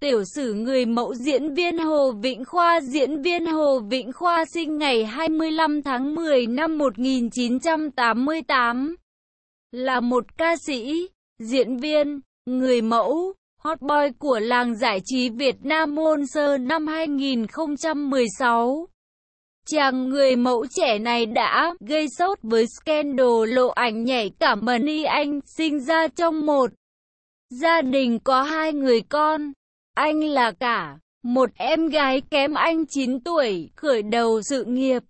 Tiểu sử người mẫu diễn viên Hồ Vĩnh Khoa Diễn viên Hồ Vĩnh Khoa sinh ngày 25 tháng 10 năm 1988 Là một ca sĩ, diễn viên, người mẫu, hot boy của làng giải trí Việt Nam Môn Sơ năm 2016 Chàng người mẫu trẻ này đã gây sốt với scandal lộ ảnh nhảy cảm ơn Money Anh sinh ra trong một gia đình có hai người con. Anh là cả, một em gái kém anh 9 tuổi, khởi đầu sự nghiệp.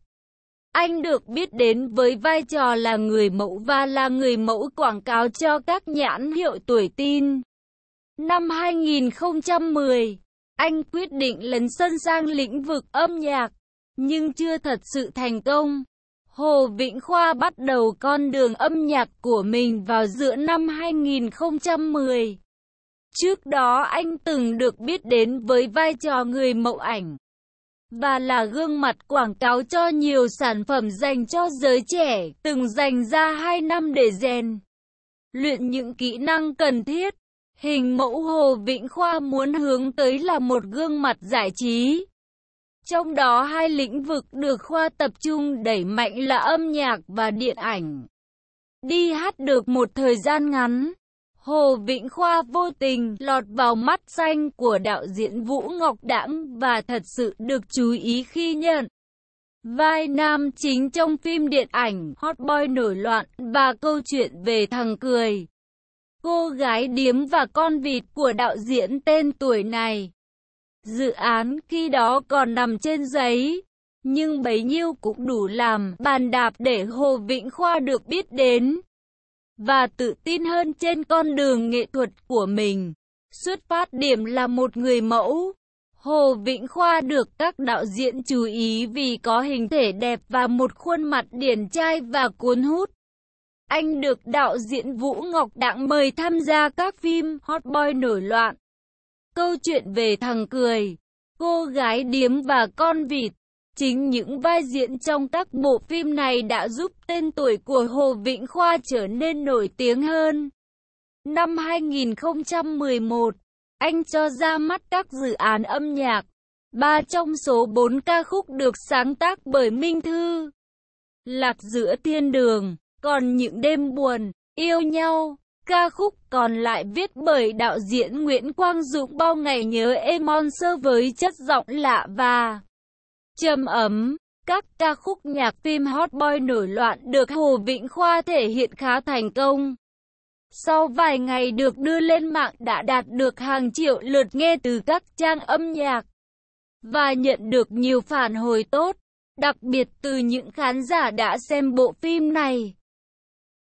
Anh được biết đến với vai trò là người mẫu và là người mẫu quảng cáo cho các nhãn hiệu tuổi tin. Năm 2010, anh quyết định lấn sân sang lĩnh vực âm nhạc, nhưng chưa thật sự thành công. Hồ Vĩnh Khoa bắt đầu con đường âm nhạc của mình vào giữa năm 2010. Trước đó anh từng được biết đến với vai trò người mẫu ảnh và là gương mặt quảng cáo cho nhiều sản phẩm dành cho giới trẻ, từng dành ra 2 năm để rèn luyện những kỹ năng cần thiết. Hình mẫu Hồ Vĩnh Khoa muốn hướng tới là một gương mặt giải trí. Trong đó hai lĩnh vực được Khoa tập trung đẩy mạnh là âm nhạc và điện ảnh. Đi hát được một thời gian ngắn, Hồ Vĩnh Khoa vô tình lọt vào mắt xanh của đạo diễn Vũ Ngọc Đãng và thật sự được chú ý khi nhận. Vai nam chính trong phim điện ảnh Hot Boy nổi loạn và câu chuyện về thằng cười. Cô gái điếm và con vịt của đạo diễn tên tuổi này. Dự án khi đó còn nằm trên giấy, nhưng bấy nhiêu cũng đủ làm bàn đạp để Hồ Vĩnh Khoa được biết đến và tự tin hơn trên con đường nghệ thuật của mình. Xuất phát điểm là một người mẫu. Hồ Vĩnh Khoa được các đạo diễn chú ý vì có hình thể đẹp và một khuôn mặt điển trai và cuốn hút. Anh được đạo diễn Vũ Ngọc Đặng mời tham gia các phim Hot Boy nổi loạn. Câu chuyện về thằng cười, cô gái điếm và con vịt. Chính những vai diễn trong các bộ phim này đã giúp tên tuổi của Hồ Vĩnh Khoa trở nên nổi tiếng hơn. Năm 2011, anh cho ra mắt các dự án âm nhạc. Ba trong số bốn ca khúc được sáng tác bởi Minh Thư. Lạc giữa thiên đường, còn những đêm buồn, yêu nhau. Ca khúc còn lại viết bởi đạo diễn Nguyễn Quang Dũng bao ngày nhớ em sơ với chất giọng lạ và trầm ấm các ca khúc nhạc phim hot boy nổi loạn được Hồ Vĩnh Khoa thể hiện khá thành công. Sau vài ngày được đưa lên mạng đã đạt được hàng triệu lượt nghe từ các trang âm nhạc và nhận được nhiều phản hồi tốt, đặc biệt từ những khán giả đã xem bộ phim này.